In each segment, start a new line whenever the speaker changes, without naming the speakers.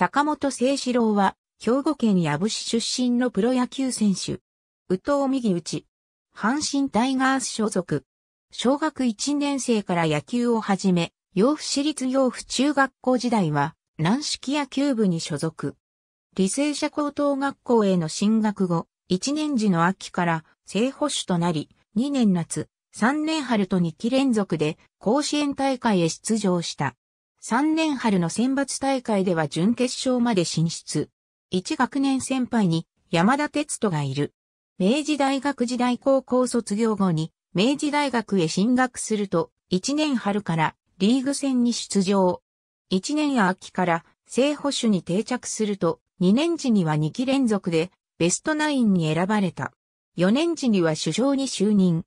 坂本聖志郎は、兵庫県矢部市出身のプロ野球選手。宇藤右内。阪神タイガース所属。小学1年生から野球を始め、洋府市立洋府中学校時代は、軟式野球部に所属。履正社高等学校への進学後、1年時の秋から正捕手となり、2年夏、3年春と2期連続で甲子園大会へ出場した。3年春の選抜大会では準決勝まで進出。1学年先輩に山田哲人がいる。明治大学時代高校卒業後に明治大学へ進学すると1年春からリーグ戦に出場。1年秋から正捕手に定着すると2年時には2期連続でベストナインに選ばれた。4年時には首相に就任。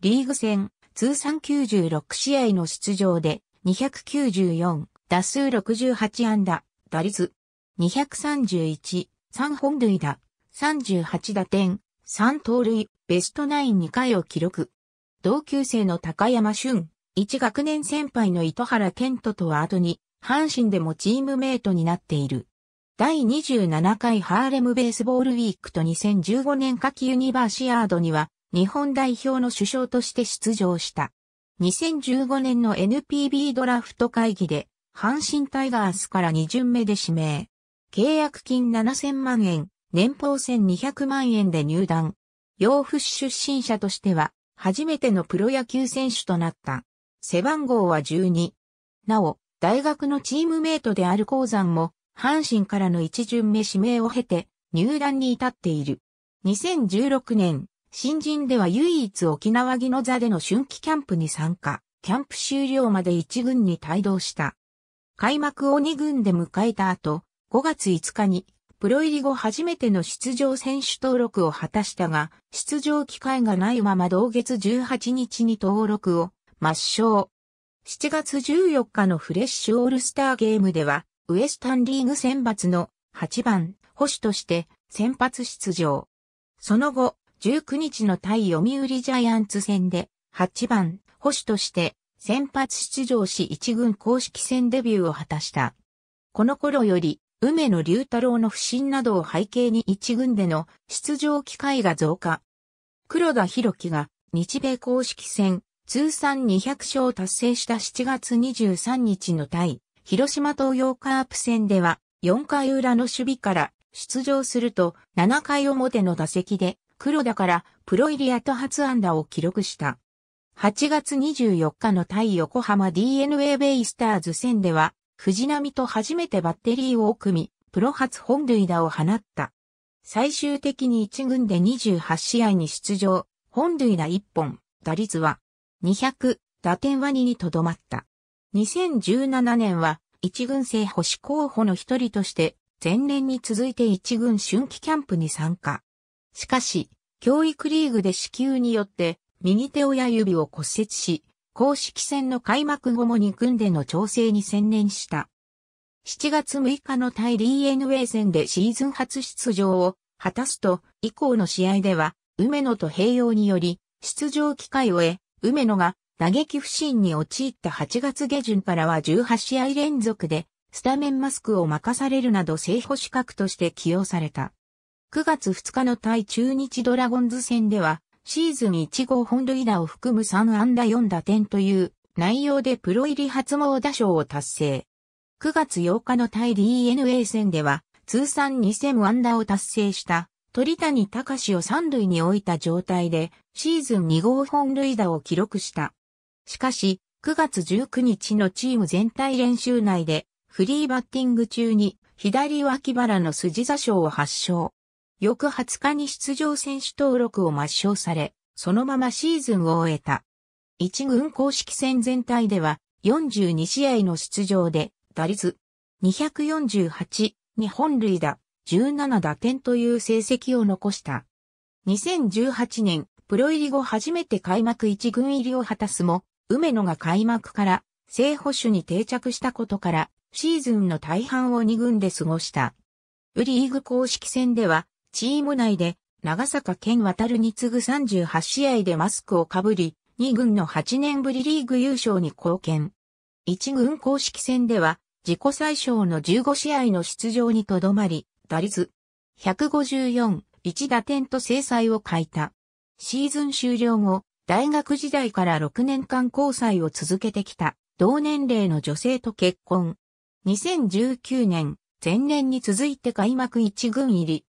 リーグ戦通算96試合の出場で294、打数68安打、打率231、3本塁打、38打点、3盗塁、ベストナイン2回を記録。同級生の高山俊、1学年先輩の糸原健人とは後に、阪神でもチームメイトになっている。第27回ハーレムベースボールウィークと2015年夏季ユニバーシアードには、日本代表の首相として出場した。2015年の NPB ドラフト会議で、阪神タイガースから2巡目で指名。契約金7000万円、年俸1200万円で入団。洋府出身者としては、初めてのプロ野球選手となった。背番号は12。なお、大学のチームメイトである鉱山も、阪神からの一巡目指名を経て、入団に至っている。2016年、新人では唯一沖縄技の座での春季キャンプに参加、キャンプ終了まで一軍に帯同した。開幕を2軍で迎えた後、5月5日にプロ入り後初めての出場選手登録を果たしたが、出場機会がないまま同月18日に登録を抹消。7月14日のフレッシュオールスターゲームでは、ウエスタンリーグ選抜の8番、保守として先発出場。その後、19日の対読売ジャイアンツ戦で8番保守として先発出場し一軍公式戦デビューを果たした。この頃より梅野龍太郎の不審などを背景に一軍での出場機会が増加。黒田博樹が日米公式戦通算200勝を達成した7月23日の対広島東洋カープ戦では4回裏の守備から出場すると7回表の打席で黒田からプロ入りやと初安打を記録した。8月24日の対横浜 DNA ベイスターズ戦では、藤波と初めてバッテリーを組み、プロ初本塁打を放った。最終的に1軍で28試合に出場、本塁打1本、打率は200、打点は2にとどまった。2017年は1軍制星候補の一人として、前年に続いて1軍春季キャンプに参加。しかし、教育リーグで支給によって右手親指を骨折し、公式戦の開幕後も2んでの調整に専念した。7月6日の対 DNA 戦でシーズン初出場を果たすと、以降の試合では、梅野と併用により、出場機会を得、梅野が打撃不振に陥った8月下旬からは18試合連続で、スタメンマスクを任されるなど正捕資格として起用された。9月2日の対中日ドラゴンズ戦では、シーズン1号本塁打を含む3安打4打点という内容でプロ入り初猛打賞を達成。9月8日の対 DNA 戦では、通算2000安打を達成した鳥谷隆を三塁に置いた状態でシーズン2号本塁打を記録した。しかし、9月19日のチーム全体練習内でフリーバッティング中に左脇腹の筋座傷を発症。翌20日に出場選手登録を抹消され、そのままシーズンを終えた。一軍公式戦全体では42試合の出場で打率248に本塁打17打点という成績を残した。2018年プロ入り後初めて開幕一軍入りを果たすも、梅野が開幕から正捕手に定着したことからシーズンの大半を二軍で過ごした。ウリーグ公式戦ではチーム内で長坂健渡に次ぐ38試合でマスクをかぶり、2軍の8年ぶりリーグ優勝に貢献。1軍公式戦では自己最小の15試合の出場にとどまり、打率154、1打点と制裁を欠いた。シーズン終了後、大学時代から6年間交際を続けてきた同年齢の女性と結婚。2019年、前年に続いて開幕1軍入り、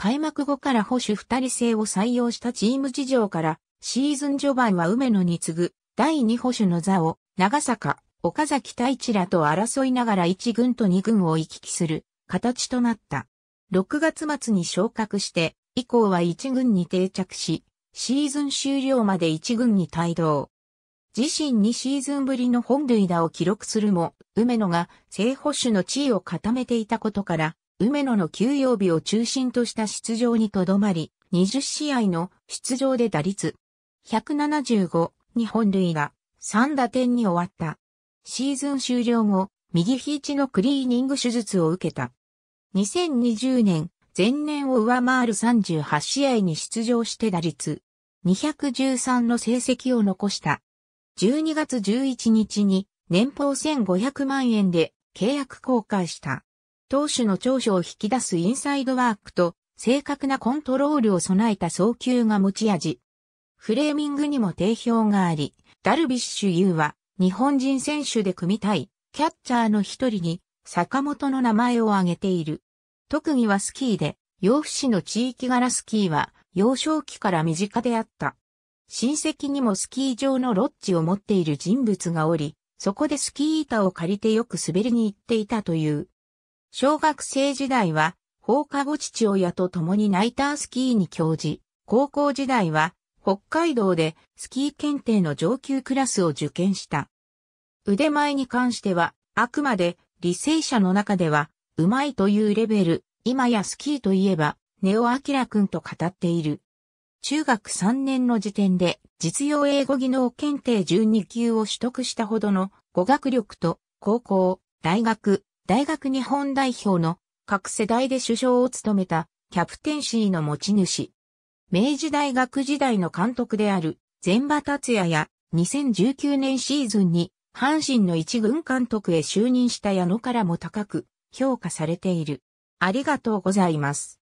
開幕後から保守二人制を採用したチーム事情から、シーズン序盤は梅野に次ぐ第二保守の座を長坂、岡崎太一らと争いながら一軍と二軍を行き来する形となった。6月末に昇格して、以降は一軍に定着し、シーズン終了まで一軍に帯同。自身にシーズンぶりの本塁打を記録するも、梅野が正捕手の地位を固めていたことから、梅野の休養日を中心とした出場にとどまり、20試合の出場で打率175、日本塁打、3打点に終わった。シーズン終了後、右肘のクリーニング手術を受けた。2020年、前年を上回る38試合に出場して打率213の成績を残した。12月11日に年俸1500万円で契約更改した。投手の長所を引き出すインサイドワークと正確なコントロールを備えた送球が持ち味。フレーミングにも定評があり、ダルビッシュ優は日本人選手で組みたいキャッチャーの一人に坂本の名前を挙げている。特技はスキーで、養父市の地域柄スキーは幼少期から身近であった。親戚にもスキー場のロッジを持っている人物がおり、そこでスキー板を借りてよく滑りに行っていたという。小学生時代は放課後父親と共にナイタースキーに教授。高校時代は北海道でスキー検定の上級クラスを受験した。腕前に関しては、あくまで理性者の中では、うまいというレベル、今やスキーといえば、ネオアキラ君と語っている。中学3年の時点で実用英語技能検定12級を取得したほどの語学力と高校、大学、大学日本代表の各世代で首相を務めたキャプテンシーの持ち主。明治大学時代の監督である前場達也や2019年シーズンに阪神の一軍監督へ就任した矢野からも高く評価されている。ありがとうございます。